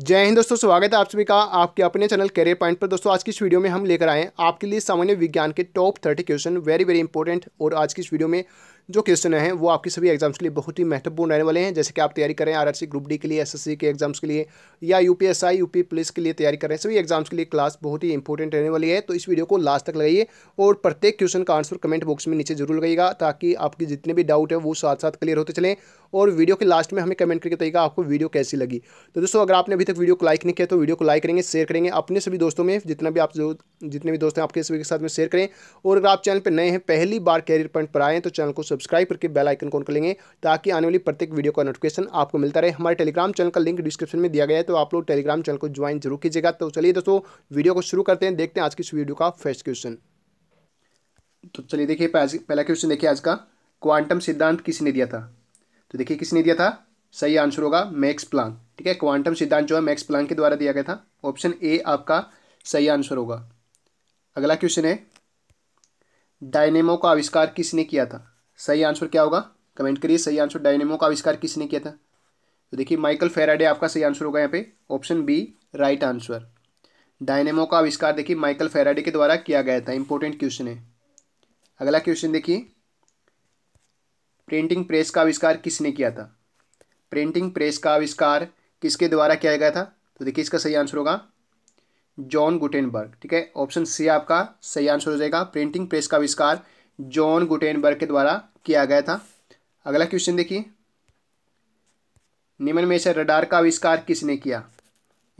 जय हिंद दोस्तों स्वागत है आप सभी का आपके अपने चैनल करियर पॉइंट पर दोस्तों आज की इस वीडियो में हम लेकर आए हैं आपके लिए सामान्य विज्ञान के top thirty question very very important और आज की इस वीडियो में जो क्वेश्चन हैं वो आपकी सभी एग्जाम्स के लिए बहुत ही महत्वपूर्ण रहने वाले हैं जैसे कि आप तैयारी करें आर ग्रुप डी के लिए एस के एग्जाम्स के लिए या यू पी पुलिस के लिए तैयारी करें सभी एग्जाम्स के लिए क्लास बहुत ही इंपॉर्टेंट रहने वाली है तो इस वीडियो को लास्ट तक लगाइए और प्रत्येक क्वेश्चन का आंसर कमेंट बॉक्स में नीचे जरूर लगेगा ताकि आपके जितने भी डाउट है वो साथ साथ क्लियर होते चलें और वीडियो के लास्ट में हमें कमेंट करके बताइएगा आपको वीडियो कैसी लगी तो दोस्तों अगर आपने अभी तक वीडियो को लाइक नहीं किया तो वीडियो को लाइक करेंगे शेयर करेंगे अपने सभी दोस्तों में जितना भी आप जो जितने भी दोस्त हैं आपके सभी के साथ में शेयर करें और अगर आप चैनल पर नए हैं पहली बार कैरियर पॉइंट पर आए तो चैनल को सब्सक्राइब करके बेल आइकन को कर लेंगे ताकि आने वाली प्रत्येक वीडियो का नोटिफिकेशन आपको मिलता रहे हमारे टेलीग्राम चैनल का लिंक डिस्क्रिप्शन में दिया गया है तो आप लोग टेलीग्राम चैनल को ज्वाइन जरूर कीजिएगा तो चलिए दोस्तों वीडियो को शुरू करते हैं देखते हैं आज की इस वीडियो का फर्स्ट क्वेश्चन तो चलिए देखिए पहला क्वेश्चन देखिए आज का क्वांटम सिद्धांत किसने दिया था तो देखिए किसने दिया था सही आंसर होगा मैक्स प्लान ठीक है क्वांटम सिद्धांत जो है मैक्स प्लान के द्वारा दिया गया था ऑप्शन ए आपका सही आंसर होगा अगला क्वेश्चन है डायनेमो का आविष्कार किसने किया था सही आंसर क्या होगा कमेंट करिए सही आंसर डायनेमो का आविष्कार किसने किया था तो देखिए माइकल फेराडे आपका सही आंसर होगा यहाँ पे option B right answer dynamo का आविष्कार देखिए माइकल फेराडे के द्वारा किया गया था इंपॉर्टेंट क्वेश्चन है अगला क्वेश्चन देखिए प्रिंटिंग प्रेस का आविष्कार किसने किया था प्रिंटिंग प्रेस का आविष्कार किसके द्वारा किया गया था तो देखिए इसका सही आंसर होगा जॉन गुटेनबर्ग ठीक है ऑप्शन सी आपका सही आंसर हो जाएगा प्रिंटिंग प्रेस का आविष्कार जॉन गुटेनबर्ग के द्वारा किया गया था अगला क्वेश्चन देखिए निम्न में से रडार का आविष्कार किसने किया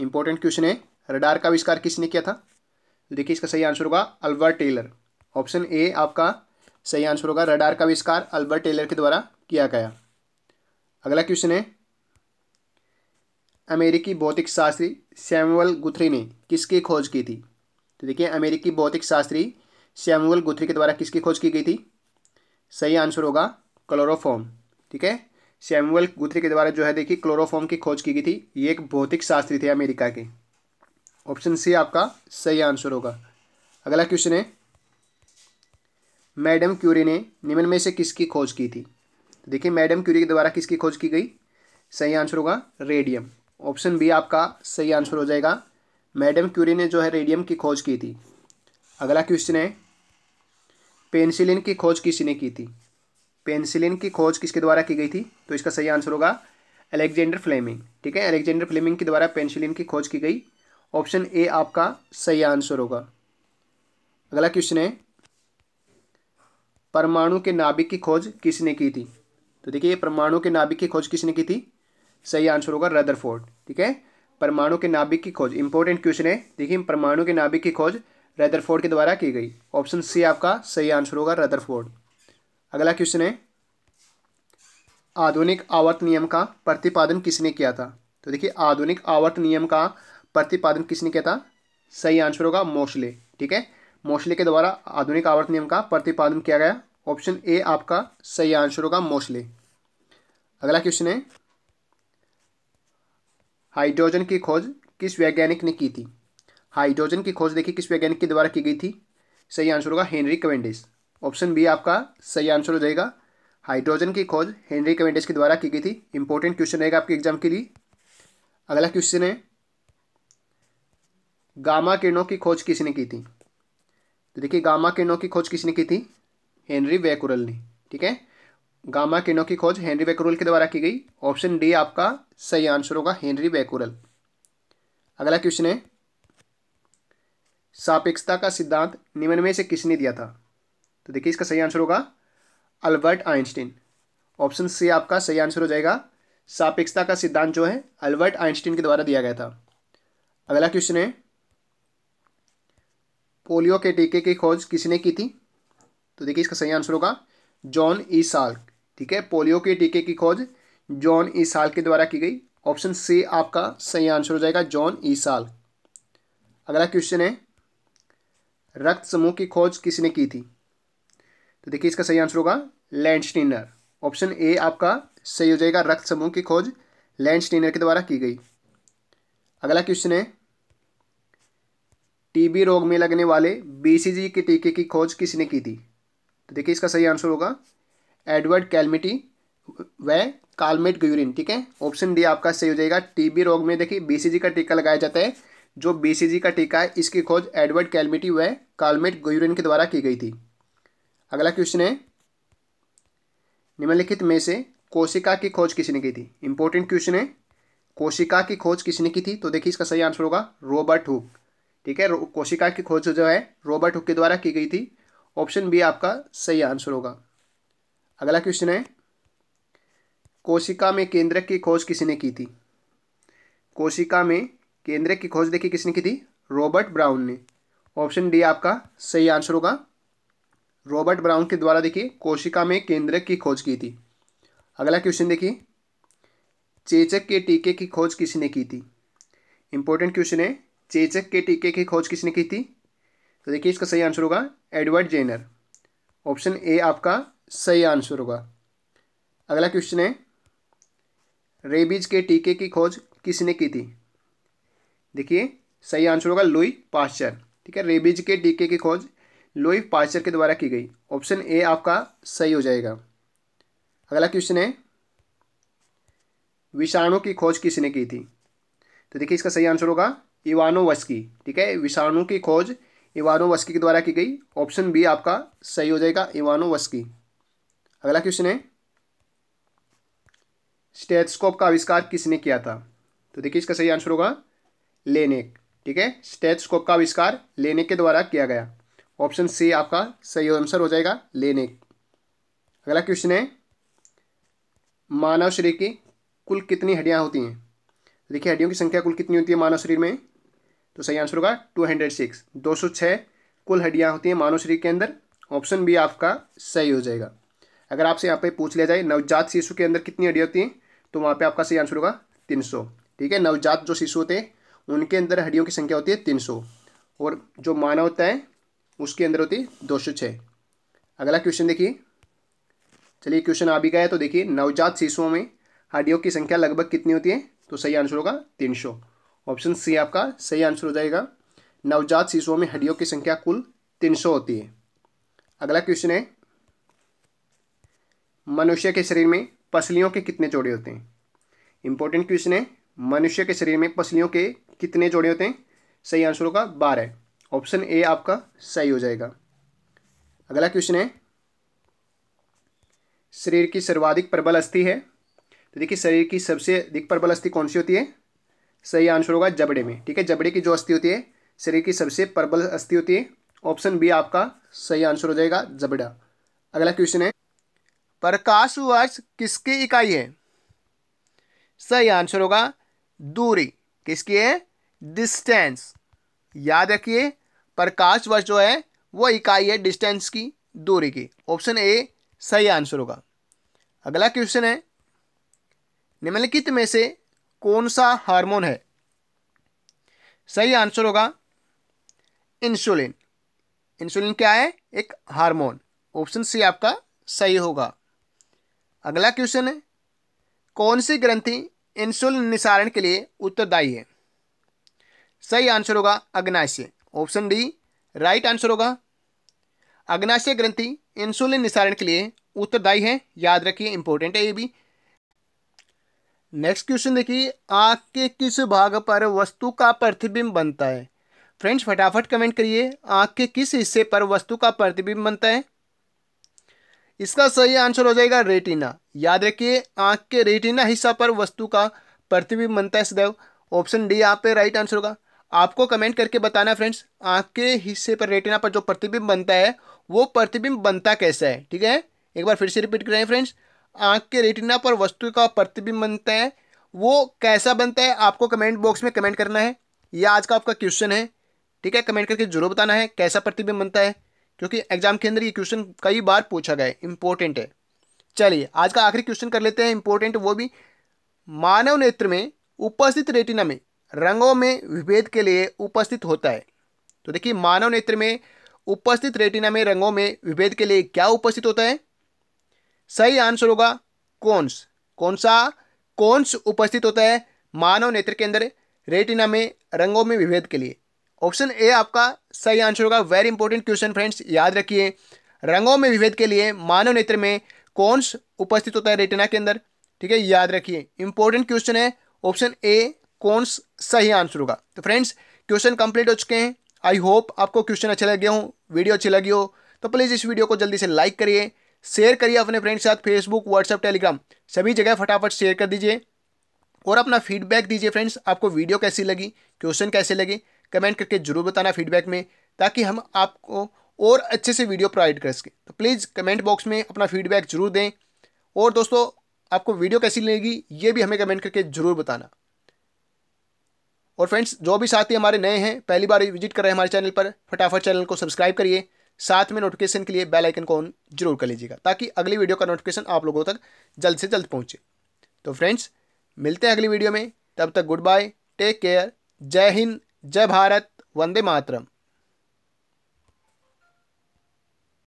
इंपॉर्टेंट क्वेश्चन है रडार का आविष्कार किसने किया था तो देखिए इसका सही आंसर होगा अल्बर्ट टेलर ऑप्शन ए आपका सही आंसर होगा रडार का आविष्कार अल्बर्ट टेलर के द्वारा किया गया अगला क्वेश्चन है अमेरिकी भौतिक शास्त्री सैमुअल गुथरी ने किसकी खोज की थी तो देखिए अमेरिकी भौतिक शास्त्री सैमुअल गुथरी के द्वारा किसकी खोज की गई थी सही आंसर होगा क्लोरोफॉर्म ठीक है सैमुअल गुथरी के द्वारा जो है देखिए क्लोरोफॉर्म की खोज की गई थी ये एक भौतिक शास्त्री थे अमेरिका के ऑप्शन सी आपका सही आंसर होगा अगला क्वेश्चन है मैडम क्यूरी ने निम्न में से किसकी खोज की थी तो देखिए मैडम क्यूरी के द्वारा किसकी खोज की गई सही आंसर होगा रेडियम ऑप्शन बी आपका सही आंसर हो जाएगा मैडम क्यूरी ने जो है रेडियम की खोज की थी अगला क्वेश्चन है पेंसिलिन की खोज किसने की थी पेंसिलिन की खोज किसके द्वारा की गई थी तो इसका सही आंसर होगा अलेक्जेंडर फ्लेमिंग ठीक है अलेक्जेंडर फ्लेमिंग के द्वारा पेंसिलिन की खोज की गई ऑप्शन ए आपका सही आंसर होगा अगला क्वेश्चन है परमाणु के नाभिक की खोज किसने की थी तो देखिए परमाणु के नाभिक की खोज किसने की थी सही आंसर होगा रदरफोर्ड ठीक है परमाणु के नाभिक की खोज इंपॉर्टेंट क्वेश्चन है देखिए परमाणु के नाभिक की खोज रेदरफोर्ड के द्वारा की गई ऑप्शन सी आपका सही आंसर होगा रेदरफोर्ड अगला क्वेश्चन है आधुनिक आवर्त नियम का प्रतिपादन किसने किया था तो देखिए आधुनिक आवर्त नियम का प्रतिपादन किसने किया था सही आंसर होगा मोशले ठीक है मोशले के द्वारा आधुनिक आवर्त नियम का प्रतिपादन किया गया ऑप्शन ए आपका सही आंसर होगा मोशले अगला क्वेश्चन है हाइड्रोजन की खोज किस वैज्ञानिक ने की थी हाइड्रोजन की खोज देखिए किस वैज्ञानिक के द्वारा की गई थी सही आंसर होगा हेनरी कवेंडिस ऑप्शन बी आपका सही आंसर हो जाएगा हाइड्रोजन की खोज हेनरी कवेंडिस के द्वारा की गई थी इंपॉर्टेंट क्वेश्चन रहेगा आपके एग्जाम के लिए अगला क्वेश्चन है गामा किरणों की खोज किसने की थी तो देखिए गामा किरणों की खोज किसने की थी हेनरी वैकुरल ने ठीक है गामा किरणों की खोज हेनरी वैकुरल के द्वारा की गई ऑप्शन डी आपका सही आंसर होगा हेनरी वेकुरल अगला क्वेश्चन है सापेक्षता का सिद्धांत निम्न में से किसने दिया था तो देखिए इसका सही आंसर होगा अल्बर्ट आइंस्टीन ऑप्शन सी आपका सही आंसर हो जाएगा सापेक्षता का सिद्धांत जो है अल्बर्ट आइंस्टीन के द्वारा दिया गया था अगला क्वेश्चन है पोलियो के टीके की खोज किसने की थी तो देखिए इसका सही आंसर होगा जॉन ई साल ठीक है पोलियो के टीके की खोज जॉन ई साल के द्वारा की गई ऑप्शन सी आपका सही आंसर हो जाएगा जॉन ई साल अगला क्वेश्चन है रक्त समूह की खोज किसने की थी तो देखिए इसका सही आंसर होगा लैंडस्टीनर ऑप्शन ए आपका सही हो जाएगा रक्त समूह की खोज लैंडस्टीनर के द्वारा की गई अगला क्वेश्चन है टीबी रोग में लगने वाले बीसीजी के टीके की खोज किसने की थी तो देखिए इसका सही आंसर होगा एडवर्ड कैलमिटी व कालमेट ग्यूरिन ठीक है ऑप्शन डी आपका सही हो जाएगा टीबी रोग में देखिए बीसीजी का टीका लगाया जाता है जो बीसीजी का टीका है इसकी खोज एडवर्ड कैलमिटी व कार्लमेट गोयूरन के द्वारा की गई थी अगला क्वेश्चन है निम्नलिखित में से कोशिका की खोज किसने की थी इंपॉर्टेंट क्वेश्चन है कोशिका की खोज किसने की थी तो देखिए इसका सही आंसर होगा रोबर्ट हुक ठीक है कोशिका की खोज जो है रोबर्ट हुक के द्वारा की गई थी ऑप्शन बी आपका सही आंसर होगा अगला क्वेश्चन है कोशिका में केंद्रक की खोज किसने की थी कोशिका में केंद्रक की खोज देखिए किसने की थी रॉबर्ट ब्राउन ने ऑप्शन डी आपका सही आंसर होगा रॉबर्ट ब्राउन के द्वारा देखिए कोशिका में केंद्रक की खोज की थी अगला क्वेश्चन देखिए चेचक के टीके की खोज किसने की थी इंपॉर्टेंट क्वेश्चन है चेचक के टीके की खोज किसने की थी तो देखिए इसका सही आंसर होगा एडवर्ड जेनर ऑप्शन ए आपका सही आंसर होगा अगला क्वेश्चन है रेबीज के टीके की खोज किसने की थी देखिए सही आंसर होगा लुई पास्चर ठीक है रेबीज के टीके की खोज लुई पास्चर के द्वारा की गई ऑप्शन ए आपका सही हो जाएगा अगला क्वेश्चन है विषाणु की खोज किसने की थी तो देखिए इसका सही आंसर होगा इवानो वस्की ठीक है विषाणु की खोज इवानो वस्की के द्वारा की गई ऑप्शन बी आपका सही हो जाएगा इवानो वस्की अगला क्वेश्चन है स्टेथस्कोप का आविष्कार किसने किया था तो देखिए इसका सही आंसर होगा लेनेक ठीक है स्टेथस्कोप का आविष्कार लेनेक के द्वारा किया गया ऑप्शन सी आपका सही आंसर हो जाएगा लेनेक अगला क्वेश्चन है मानव शरीर की कुल कितनी हड्डियां होती हैं देखिए हड्डियों की संख्या कुल कितनी होती है मानव शरीर में तो सही आंसर होगा टू हंड्रेड सिक्स दो सौ छः कुल हड्डियां होती हैं मानव शरीर के अंदर ऑप्शन बी आपका सही हो जाएगा अगर आपसे यहाँ पे पूछ लिया जाए नवजात शिशु के अंदर कितनी हड्डियाँ होती हैं तो वहाँ पर आपका सही आंसर होगा तीन सौ ठीक है नवजात जो शिशु होते हैं उनके अंदर हड्डियों की संख्या होती है तीन सौ और जो मानव होता है उसके अंदर होती है दो सौ छः अगला क्वेश्चन देखिए चलिए क्वेश्चन आ भी गया तो देखिए नवजात शिशुओं में हड्डियों की संख्या लगभग कितनी होती है तो सही आंसर होगा तीन सौ ऑप्शन सी आपका सही आंसर हो जाएगा नवजात शिशुओं में हड्डियों की संख्या कुल तीन सौ होती है अगला क्वेश्चन है मनुष्य के शरीर में पसलियों के कितने जोड़े होते हैं इंपॉर्टेंट क्वेश्चन है मनुष्य के शरीर में पसलियों के कितने जोड़े होते हैं सही आंसर होगा बारह ऑप्शन ए आपका सही हो जाएगा अगला क्वेश्चन है शरीर की सर्वाधिक प्रबल अस्थि है तो देखिए शरीर की सबसे अधिक प्रबल अस्थि कौन सी होती है सही आंसर होगा जबड़े में ठीक है जबड़े की जो अस्थि होती है शरीर की सबसे प्रबल अस्थि होती है ऑप्शन बी आपका सही आंसर हो जाएगा जबड़ा अगला क्वेश्चन है प्रकाश वर्ष किसकी इकाई है सही आंसर होगा दूरी किसकी है डिस्टेंस याद रखिए प्रकाश वर्ष जो है वो इकाई है डिस्टेंस की दूरी की ऑप्शन ए सही आंसर होगा अगला क्वेश्चन है निम्नलिखित में से कौन सा हार्मोन है सही आंसर होगा इंसुलिन इंसुलिन क्या है एक हार्मोन ऑप्शन सी आपका सही होगा अगला क्वेश्चन है कौन सी ग्रंथि इंसुलिन निसारण के लिए उत्तरदायी है सही आंसर होगा अग्नाशय ऑप्शन डी राइट आंसर होगा अग्नाशय ग्रंथि इंसुलिन निसारण के लिए उत्तरदायी है याद रखिए इंपॉर्टेंट है ये भी नेक्स्ट क्वेश्चन देखिए आंख के किस भाग पर वस्तु का प्रतिबिंब बनता है फ्रेंड्स फटाफट कमेंट करिए आंख के किस हिस्से पर वस्तु का प्रतिबिंब बनता है इसका सही आंसर हो जाएगा रेटिना याद रखिए आंख के रेटिना हिस्सा पर वस्तु का प्रतिबिंब बनता है सदैव ऑप्शन डी यहाँ पे राइट आंसर होगा आपको कमेंट करके बताना फ्रेंड्स आंख के हिस्से पर रेटिना पर जो प्रतिबिंब बनता है वो प्रतिबिंब बनता कैसा है ठीक है एक बार फिर से रिपीट करें फ्रेंड्स आंख के रेटिना पर वस्तु का प्रतिबिंब बनता है वो कैसा बनता है आपको कमेंट बॉक्स में कमेंट करना है यह आज का आपका क्वेश्चन है ठीक है कमेंट करके जरूर बताना है कैसा प्रतिबिंब बनता है क्योंकि एग्जाम के अंदर ये क्वेश्चन कई बार पूछा गया है इंपॉर्टेंट है चलिए आज का आखिरी क्वेश्चन कर लेते हैं इंपॉर्टेंट वो भी मानव नेत्र में उपस्थित रेटिना में रंगों में विभेद के लिए उपस्थित होता है तो देखिए मानव नेत्र में उपस्थित रेटिना में रंगों में विभेद के लिए क्या उपस्थित होता है सही आंसर होगा कौनस कौन सा कौनस उपस्थित होता है मानव नेत्र के अंदर रेटिना में रंगों में विभेद के लिए ऑप्शन ए आपका सही आंसर होगा वेरी इंपॉर्टेंट क्वेश्चन फ्रेंड्स याद रखिए रंगों में विभेद के लिए मानव नेत्र में कौन उपस्थित होता है रेटिना के अंदर ठीक है याद रखिए इंपॉर्टेंट क्वेश्चन है ऑप्शन ए कौन सही आंसर होगा तो फ्रेंड्स क्वेश्चन कंप्लीट हो चुके हैं आई होप आपको क्वेश्चन अच्छे लगे हों वीडियो अच्छी लगी हो तो प्लीज़ इस वीडियो को जल्दी से लाइक करिए शेयर करिए अपने फ्रेंड्स के साथ फेसबुक व्हाट्सअप टेलीग्राम सभी जगह फटाफट शेयर कर दीजिए और अपना फीडबैक दीजिए फ्रेंड्स आपको वीडियो कैसी लगी क्वेश्चन कैसे लगे कमेंट करके ज़रूर बताना फीडबैक में ताकि हम आपको और अच्छे से वीडियो प्रोवाइड कर सकें तो प्लीज़ कमेंट बॉक्स में अपना फीडबैक ज़रूर दें और दोस्तों आपको वीडियो कैसी लगेगी ये भी हमें कमेंट करके ज़रूर बताना और फ्रेंड्स जो भी साथी हमारे नए हैं पहली बार विजिट कर रहे हैं हमारे चैनल पर फटाफट चैनल को सब्सक्राइब करिए साथ में नोटिफिकेशन के लिए बेल आइकन को ऑन जरूर कर लीजिएगा ताकि अगली वीडियो का नोटिफिकेशन आप लोगों तक जल्द से जल्द पहुंचे तो फ्रेंड्स मिलते हैं अगली वीडियो में तब तक गुड बाय टेक केयर जय हिंद जय भारत वंदे मातरम